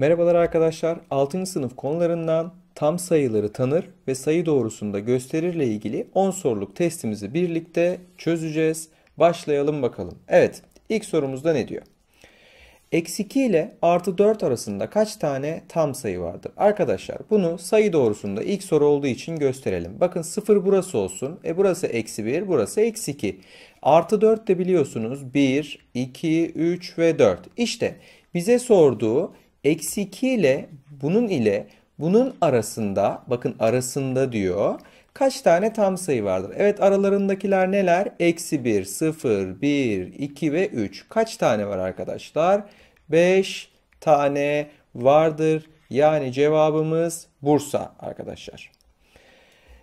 Merhabalar arkadaşlar. 6. sınıf konularından tam sayıları tanır ve sayı doğrusunda gösterirle ilgili 10 soruluk testimizi birlikte çözeceğiz. Başlayalım bakalım. Evet ilk sorumuzda ne diyor? Eksi 2 ile artı 4 arasında kaç tane tam sayı vardır? Arkadaşlar bunu sayı doğrusunda ilk soru olduğu için gösterelim. Bakın 0 burası olsun. E burası eksi 1, burası eksi 2. Artı 4 de biliyorsunuz 1, 2, 3 ve 4. İşte bize sorduğu Eksi 2 ile bunun ile bunun arasında bakın arasında diyor. Kaç tane tam sayı vardır? Evet aralarındakiler neler? Eksi 1, 0, 1, 2 ve 3. Kaç tane var arkadaşlar? 5 tane vardır. Yani cevabımız Bursa arkadaşlar.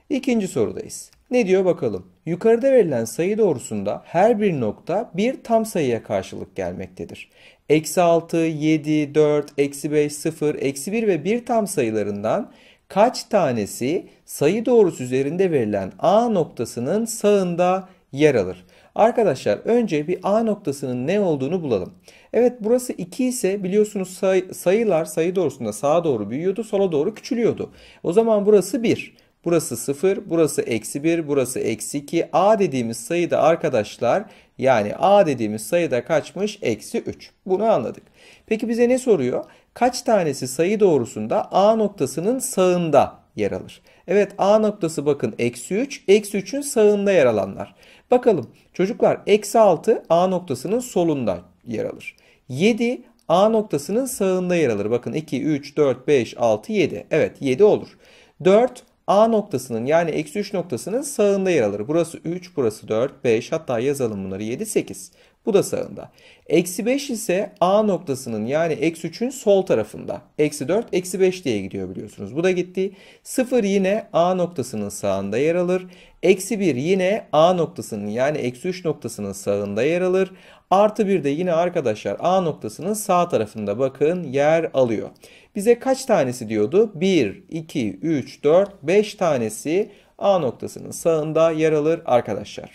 İkinci sorudayız. Ne diyor bakalım. Yukarıda verilen sayı doğrusunda her bir nokta bir tam sayıya karşılık gelmektedir. Eksi 6, 7, 4, eksi 5, 0, eksi 1 ve 1 tam sayılarından kaç tanesi sayı doğrusu üzerinde verilen A noktasının sağında yer alır? Arkadaşlar önce bir A noktasının ne olduğunu bulalım. Evet burası 2 ise biliyorsunuz sayılar sayı doğrusunda sağa doğru büyüyordu sola doğru küçülüyordu. O zaman burası 1. Burası 0, burası eksi 1, burası eksi 2. A dediğimiz sayıda arkadaşlar yani A dediğimiz sayıda kaçmış? Eksi 3. Bunu anladık. Peki bize ne soruyor? Kaç tanesi sayı doğrusunda A noktasının sağında yer alır? Evet A noktası bakın eksi 3. Eksi 3'ün sağında yer alanlar. Bakalım çocuklar eksi 6 A noktasının solunda yer alır. 7 A noktasının sağında yer alır. Bakın 2, 3, 4, 5, 6, 7. Evet 7 olur. 4 A noktasının yani eksi 3 noktasının sağında yer alır. Burası 3, burası 4, 5 hatta yazalım bunları 7, 8. Bu da sağında. Eksi 5 ise A noktasının yani eksi 3'ün sol tarafında. Eksi 4, eksi 5 diye gidiyor biliyorsunuz. Bu da gitti. 0 yine A noktasının sağında yer alır. Eksi 1 yine A noktasının yani eksi 3 noktasının sağında yer alır. Artı 1 de yine arkadaşlar A noktasının sağ tarafında bakın yer alıyor. Bize kaç tanesi diyordu? 1, 2, 3, 4, 5 tanesi A noktasının sağında yer alır arkadaşlar.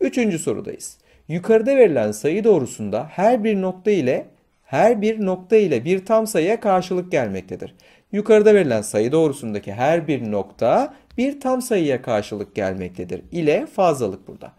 Üçüncü sorudayız. Yukarıda verilen sayı doğrusunda her bir nokta ile her bir nokta ile bir tam sayıya karşılık gelmektedir. Yukarıda verilen sayı doğrusundaki her bir nokta bir tam sayıya karşılık gelmektedir ile fazlalık burada.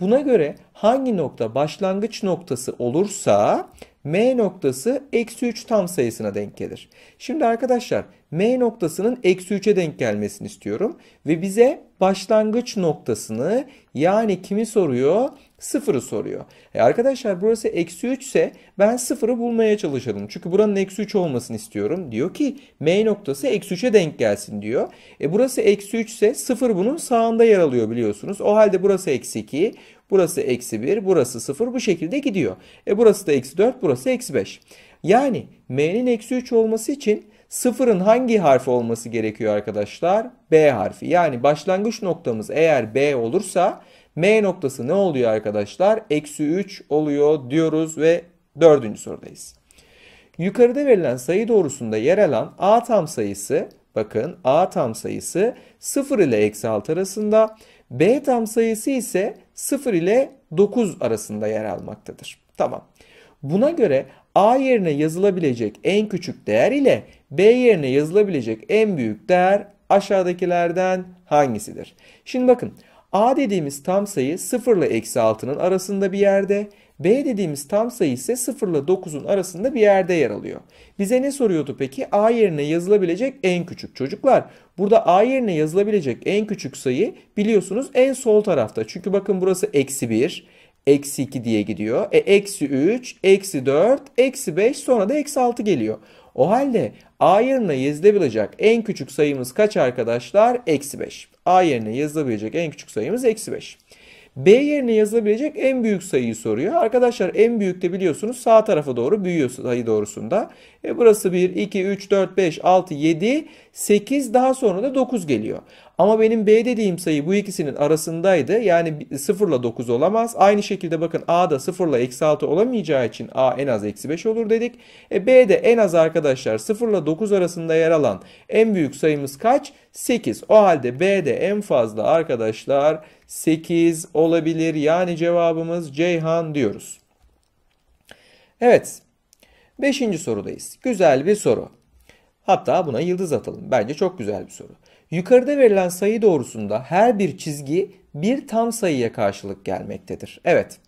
Buna göre hangi nokta başlangıç noktası olursa M noktası eksi 3 tam sayısına denk gelir. Şimdi arkadaşlar M noktasının eksi 3'e denk gelmesini istiyorum. Ve bize başlangıç noktasını yani kimi soruyor? Sıfırı soruyor. E arkadaşlar burası eksi 3 ise ben sıfırı bulmaya çalışalım. Çünkü buranın eksi 3 olmasını istiyorum. Diyor ki M noktası eksi 3'e denk gelsin diyor. E burası eksi 3 ise sıfır bunun sağında yer alıyor biliyorsunuz. O halde burası eksi 2, burası eksi 1, burası sıfır bu şekilde gidiyor. E burası da eksi 4, burası eksi 5. Yani M'nin eksi 3 olması için Sıfırın hangi harfi olması gerekiyor arkadaşlar? B harfi. Yani başlangıç noktamız eğer B olursa M noktası ne oluyor arkadaşlar? Eksi 3 oluyor diyoruz ve dördüncü sorudayız. Yukarıda verilen sayı doğrusunda yer alan A tam sayısı bakın A tam sayısı 0 ile eksi 6 arasında B tam sayısı ise 0 ile 9 arasında yer almaktadır. Tamam. Buna göre A yerine yazılabilecek en küçük değer ile B yerine yazılabilecek en büyük değer aşağıdakilerden hangisidir? Şimdi bakın A dediğimiz tam sayı 0 ile eksi 6'nın arasında bir yerde. B dediğimiz tam sayı ise 0 ile 9'un arasında bir yerde yer alıyor. Bize ne soruyordu peki? A yerine yazılabilecek en küçük. Çocuklar burada A yerine yazılabilecek en küçük sayı biliyorsunuz en sol tarafta. Çünkü bakın burası eksi 1 eksi 2 diye gidiyor. E eksi 3, eksi 4, eksi 5 sonra da eksi 6 geliyor. O halde a yerine yazılabilecek en küçük sayımız kaç arkadaşlar? Eksi 5. a yerine yazılabilecek en küçük sayımız eksi 5. B yerine yazılabilecek en büyük sayıyı soruyor. Arkadaşlar en büyük de biliyorsunuz sağ tarafa doğru büyüyor sayı doğrusunda. E burası 1, 2, 3, 4, 5, 6, 7, 8 daha sonra da 9 geliyor. Ama benim B dediğim sayı bu ikisinin arasındaydı. Yani 0 ile 9 olamaz. Aynı şekilde bakın A da 0 ile eksi 6 olamayacağı için A en az eksi 5 olur dedik. E B de en az arkadaşlar 0 ile 9 arasında yer alan en büyük sayımız kaç? 8. O halde B de en fazla arkadaşlar 8 olabilir. Yani cevabımız Ceyhan diyoruz. Evet. Beşinci sorudayız. Güzel bir soru. Hatta buna yıldız atalım. Bence çok güzel bir soru. Yukarıda verilen sayı doğrusunda her bir çizgi bir tam sayıya karşılık gelmektedir. Evet.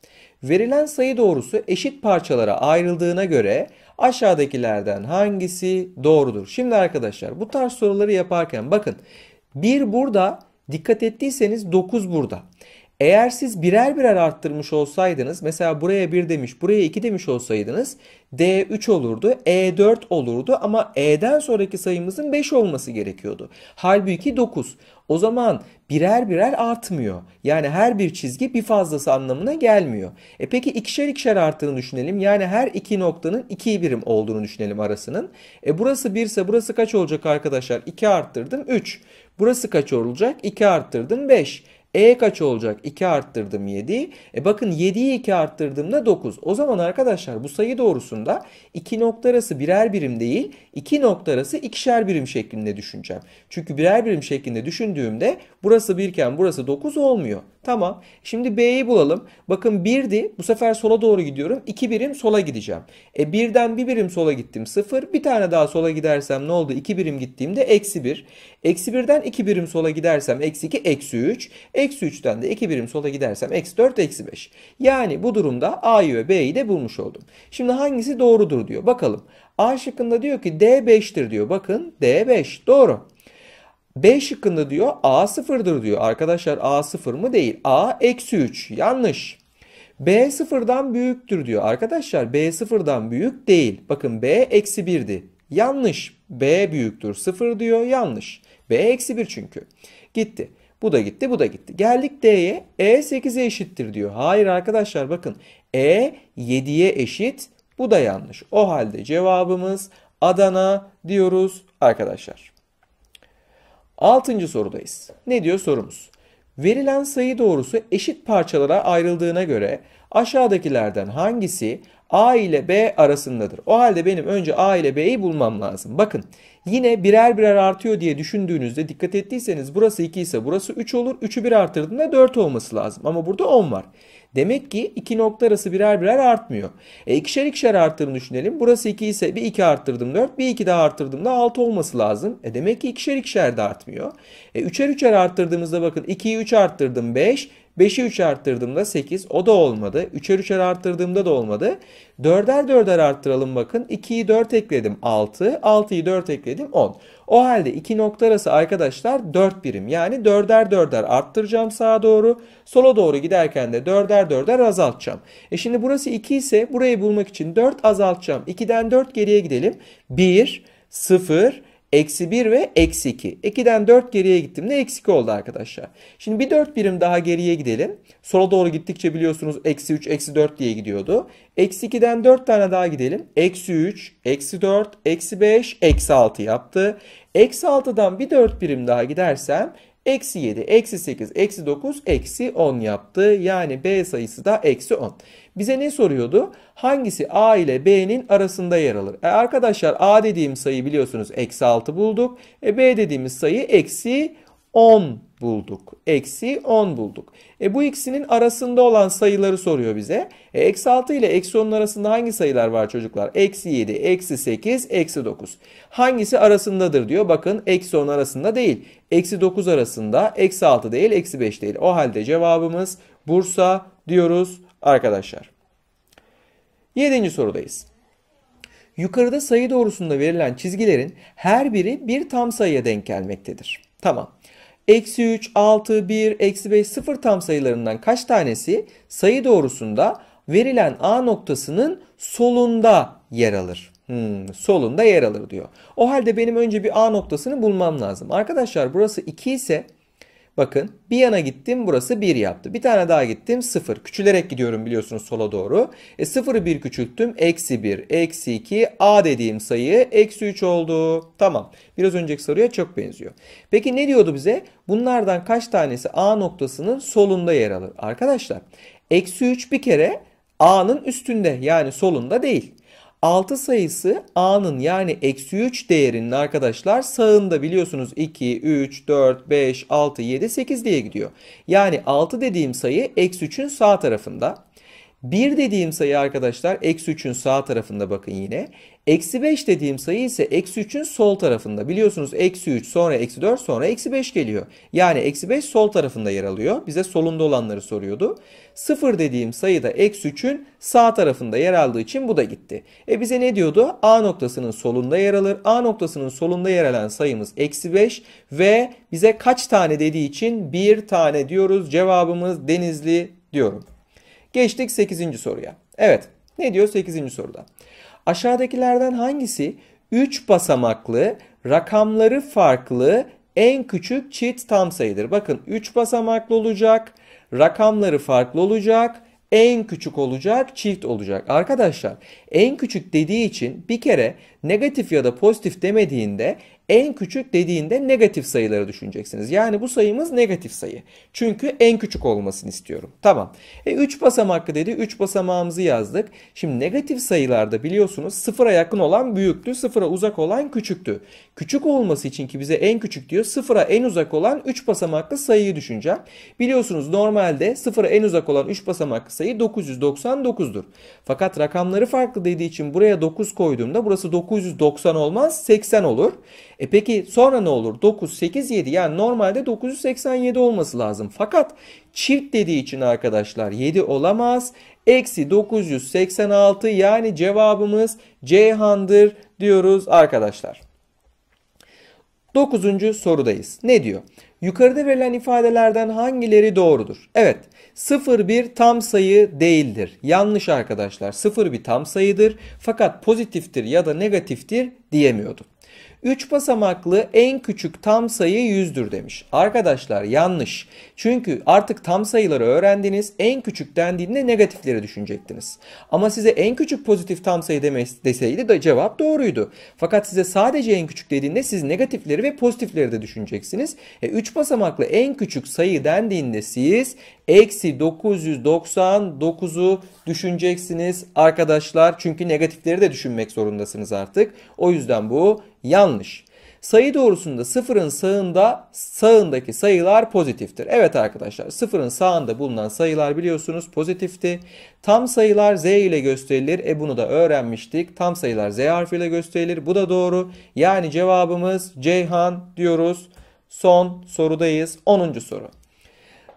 Verilen sayı doğrusu eşit parçalara ayrıldığına göre aşağıdakilerden hangisi doğrudur? Şimdi arkadaşlar bu tarz soruları yaparken bakın 1 burada dikkat ettiyseniz 9 burada. Eğer siz birer birer arttırmış olsaydınız mesela buraya 1 demiş buraya 2 demiş olsaydınız D3 olurdu E4 olurdu ama E'den sonraki sayımızın 5 olması gerekiyordu. Halbuki 9. O zaman birer birer artmıyor. Yani her bir çizgi bir fazlası anlamına gelmiyor. E peki ikişer ikişer arttığını düşünelim. Yani her iki noktanın iki birim olduğunu düşünelim arasının. E burası 1 ise burası kaç olacak arkadaşlar? 2 arttırdım 3. Burası kaç olacak? 2 arttırdım 5. E kaç olacak? 2 arttırdım 7'yi. E bakın 7'yi 2 arttırdığımda 9. O zaman arkadaşlar bu sayı doğrusunda 2 nokta arası birer birim değil 2 nokta arası ikişer birim şeklinde düşüneceğim. Çünkü birer birim şeklinde düşündüğümde burası 1 iken burası 9 olmuyor. Tamam. Şimdi B'yi bulalım. Bakın 1'di. Bu sefer sola doğru gidiyorum. 2 birim sola gideceğim. E 1'den 1 bir birim sola gittim 0. Bir tane daha sola gidersem ne oldu? 2 birim gittiğimde eksi 1. Eksi 1'den 2 birim sola gidersem eksi 2 eksi 3. E Eksi 3'ten de 2 birim sola gidersem eksi 4 eksi 5. Yani bu durumda A'yı ve B'yi de bulmuş oldum. Şimdi hangisi doğrudur diyor. Bakalım. A şıkkında diyor ki D 5'tir diyor. Bakın D 5 doğru. B şıkkında diyor A sıfırdır diyor. Arkadaşlar A sıfır mı değil. A eksi 3 yanlış. B sıfırdan büyüktür diyor. Arkadaşlar B sıfırdan büyük değil. Bakın B eksi 1'di. Yanlış. B büyüktür sıfır diyor. Yanlış. B eksi 1 çünkü. Gitti. Bu da gitti bu da gitti. Geldik D'ye. E 8'e eşittir diyor. Hayır arkadaşlar bakın. E 7'ye eşit. Bu da yanlış. O halde cevabımız Adana diyoruz arkadaşlar. Altıncı sorudayız. Ne diyor sorumuz? Verilen sayı doğrusu eşit parçalara ayrıldığına göre aşağıdakilerden hangisi A ile B arasındadır. O halde benim önce A ile B'yi bulmam lazım. Bakın yine birer birer artıyor diye düşündüğünüzde dikkat ettiyseniz burası 2 ise burası 3 olur. 3'ü 1 artırdığında 4 olması lazım. Ama burada 10 var. Demek ki iki nokta arası birer birer artmıyor. E ikişer ikişer arttığını düşünelim. Burası 2 ise bir 2 arttırdım 4, bir 2 daha arttırdım da 6 olması lazım. E demek ki ikişer ikişer de artmıyor. E üçer üçer arttırdığımızda bakın 2'yi 3 arttırdım 5, 5'i 3 arttırdığımda 8 o da olmadı. 3'er 3'er arttırdığımda da olmadı. 4'er 4'er arttıralım bakın. 2'yi 4 ekledim 6. 6'yı 4 ekledim 10. O halde iki nokta arası arkadaşlar 4 birim. Yani 4'er 4'er arttıracağım sağa doğru. Sola doğru giderken de 4'er 4'er azaltacağım. E şimdi burası 2 ise burayı bulmak için 4 azaltacağım. 2'den 4 geriye gidelim. 1, 0, 0. Eksi 1 ve eksi 2. 2'den 4 geriye gittim ne eksi oldu arkadaşlar. Şimdi bir 4 birim daha geriye gidelim. Sola doğru gittikçe biliyorsunuz eksi 3, eksi 4 diye gidiyordu. Eksi 2'den 4 tane daha gidelim. Eksi 3, eksi 4, eksi 5, eksi 6 yaptı. Eksi 6'dan bir 4 birim daha gidersem Eksi 7, eksi 8, eksi 9, eksi 10 yaptı. Yani B sayısı da eksi 10. Bize ne soruyordu? Hangisi A ile B'nin arasında yer alır? E arkadaşlar A dediğim sayı biliyorsunuz eksi 6 bulduk. E B dediğimiz sayı eksi 10 bulduk. Eksi 10 bulduk. E bu ikisinin arasında olan sayıları soruyor bize. E, eksi 6 ile eksi 10'un arasında hangi sayılar var çocuklar? Eksi 7, eksi 8, eksi 9. Hangisi arasındadır diyor. Bakın eksi 10 arasında değil. Eksi 9 arasında. Eksi 6 değil, eksi 5 değil. O halde cevabımız Bursa diyoruz arkadaşlar. Yedinci sorudayız. Yukarıda sayı doğrusunda verilen çizgilerin her biri bir tam sayıya denk gelmektedir. Tamam. Eksi 3, 6, 1, eksi 5, 0 tam sayılarından kaç tanesi sayı doğrusunda verilen A noktasının solunda yer alır. Hmm, solunda yer alır diyor. O halde benim önce bir A noktasını bulmam lazım. Arkadaşlar burası 2 ise Bakın bir yana gittim burası 1 yaptı. Bir tane daha gittim 0. Küçülerek gidiyorum biliyorsunuz sola doğru. E 0'ı 1 küçülttüm. Eksi 1, eksi 2, a dediğim sayı eksi 3 oldu. Tamam. Biraz önceki soruya çok benziyor. Peki ne diyordu bize? Bunlardan kaç tanesi a noktasının solunda yer alır? Arkadaşlar eksi 3 bir kere a'nın üstünde yani solunda değil. 6 sayısı A'nın yani eksi 3 değerinin arkadaşlar sağında biliyorsunuz 2, 3, 4, 5, 6, 7, 8 diye gidiyor. Yani 6 dediğim sayı eksi 3'ün sağ tarafında. 1 dediğim sayı arkadaşlar eksi 3'ün sağ tarafında bakın yine. Eksi 5 dediğim sayı ise eksi 3'ün sol tarafında. Biliyorsunuz eksi 3 sonra eksi 4 sonra eksi 5 geliyor. Yani eksi 5 sol tarafında yer alıyor. Bize solunda olanları soruyordu. 0 dediğim sayı da eksi 3'ün sağ tarafında yer aldığı için bu da gitti. E bize ne diyordu? A noktasının solunda yer alır. A noktasının solunda yer alan sayımız eksi 5 ve bize kaç tane dediği için bir tane diyoruz. Cevabımız denizli diyorum. Geçtik 8. soruya. Evet ne diyor 8. soruda? Aşağıdakilerden hangisi 3 basamaklı rakamları farklı en küçük çift tam sayıdır? Bakın 3 basamaklı olacak, rakamları farklı olacak, en küçük olacak, çift olacak. Arkadaşlar en küçük dediği için bir kere negatif ya da pozitif demediğinde en küçük dediğinde negatif sayıları düşüneceksiniz. Yani bu sayımız negatif sayı. Çünkü en küçük olmasını istiyorum. Tamam. E 3 basamaklı dedi. 3 basamağımızı yazdık. Şimdi negatif sayılarda biliyorsunuz sıfıra yakın olan büyüktü. Sıfıra uzak olan küçüktü. Küçük olması için ki bize en küçük diyor. Sıfıra en uzak olan 3 basamaklı sayıyı düşüneceğim. Biliyorsunuz normalde sıfıra en uzak olan 3 basamaklı sayı 999'dur. Fakat rakamları farklı dediği için buraya 9 koyduğumda burası 990 olmaz 80 olur. E peki sonra ne olur? 9, 8, 7 yani normalde 987 olması lazım. Fakat çift dediği için arkadaşlar 7 olamaz. Eksi 986 yani cevabımız Ceyhan'dır diyoruz arkadaşlar. 9. sorudayız. Ne diyor? Yukarıda verilen ifadelerden hangileri doğrudur? Evet 01 tam sayı değildir. Yanlış arkadaşlar 01 tam sayıdır fakat pozitiftir ya da negatiftir diyemiyordu. 3 basamaklı en küçük tam sayı 100'dür demiş. Arkadaşlar yanlış. Çünkü artık tam sayıları öğrendiniz. En küçük dendiğinde negatifleri düşünecektiniz. Ama size en küçük pozitif tam sayı deseydi de cevap doğruydu. Fakat size sadece en küçük dediğinde siz negatifleri ve pozitifleri de düşüneceksiniz. 3 e, basamaklı en küçük sayı dendiğinde siz eksi 999'u düşüneceksiniz arkadaşlar. Çünkü negatifleri de düşünmek zorundasınız artık. O yüzden bu yanlış. Sayı doğrusunda sıfırın sağında sağındaki sayılar pozitiftir. Evet arkadaşlar sıfırın sağında bulunan sayılar biliyorsunuz pozitifti. Tam sayılar z ile gösterilir. E bunu da öğrenmiştik. Tam sayılar z harfiyle gösterilir. Bu da doğru. Yani cevabımız Ceyhan diyoruz. Son sorudayız. 10. soru.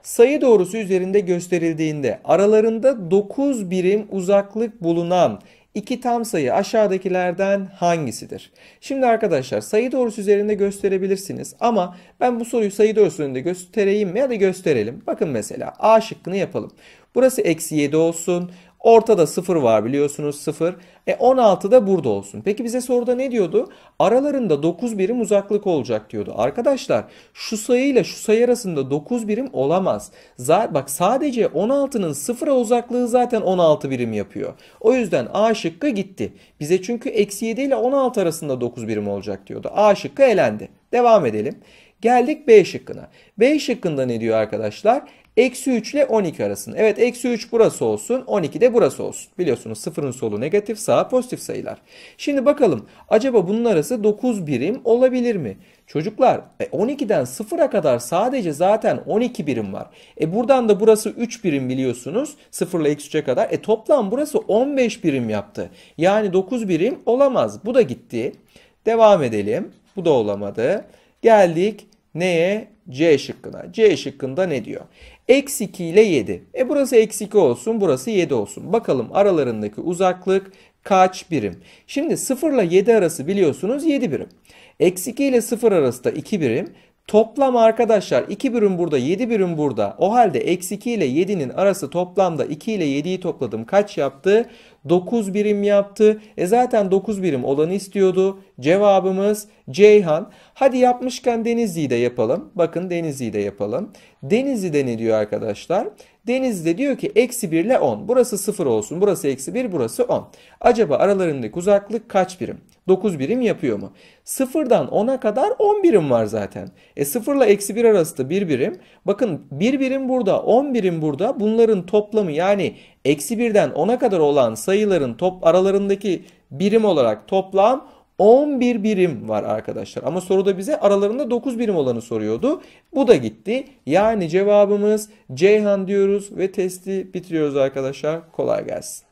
Sayı doğrusu üzerinde gösterildiğinde aralarında 9 birim uzaklık bulunan İki tam sayı aşağıdakilerden hangisidir? Şimdi arkadaşlar sayı doğrusu üzerinde gösterebilirsiniz ama ben bu soruyu sayı doğrusu üzerinde göstereyim mi ya da gösterelim. Bakın mesela A şıkkını yapalım. Burası eksi 7 olsun. Ortada 0 var biliyorsunuz 0. E 16 da burada olsun. Peki bize soruda ne diyordu? Aralarında 9 birim uzaklık olacak diyordu. Arkadaşlar şu sayıyla şu sayı arasında 9 birim olamaz. Z bak sadece 16'nın 0'a uzaklığı zaten 16 birim yapıyor. O yüzden A şıkkı gitti. Bize çünkü eksi 7 ile 16 arasında 9 birim olacak diyordu. A şıkkı elendi. Devam edelim. Geldik B şıkkına. B şıkkında ne diyor arkadaşlar? Eksi 3 ile 12 arasında. Evet eksi 3 burası olsun 12 de burası olsun. Biliyorsunuz sıfırın solu negatif sağa pozitif sayılar. Şimdi bakalım acaba bunun arası 9 birim olabilir mi? Çocuklar 12'den e, 0'a kadar sadece zaten 12 birim var. E buradan da burası 3 birim biliyorsunuz 0 ile eksi 3'e kadar. E toplam burası 15 birim yaptı. Yani 9 birim olamaz. Bu da gitti. Devam edelim. Bu da olamadı. Geldik Neye? C şıkkına. C şıkkında ne diyor? Eksi 2 ile 7. E burası eksi 2 olsun burası 7 olsun. Bakalım aralarındaki uzaklık kaç birim? Şimdi 0 ile 7 arası biliyorsunuz 7 birim. Eksi 2 ile 0 arası da 2 birim. Toplam arkadaşlar 2 birim burada 7 birim burada. O halde eksi 2 ile 7'nin arası toplamda 2 ile 7'yi topladım. Kaç yaptı? 9 birim yaptı. E zaten 9 birim olanı istiyordu. Cevabımız Ceyhan. Hadi yapmışken Denizli'yi de yapalım. Bakın Denizli'yi de yapalım. Denizli'de ne diyor arkadaşlar? Deniz de diyor ki eksi 1 ile 10. Burası 0 olsun. Burası eksi 1. Burası 10. Acaba aralarındaki uzaklık kaç birim? 9 birim yapıyor mu? 0'dan 10'a kadar 10 birim var zaten. E 0 ile eksi 1 arası da 1 birim. Bakın 1 birim burada 10 birim burada. Bunların toplamı yani eksi 1'den 10'a kadar olan sayıların top aralarındaki birim olarak toplam 11 birim var arkadaşlar. Ama soruda bize aralarında 9 birim olanı soruyordu. Bu da gitti. Yani cevabımız Ceyhan diyoruz ve testi bitiriyoruz arkadaşlar. Kolay gelsin.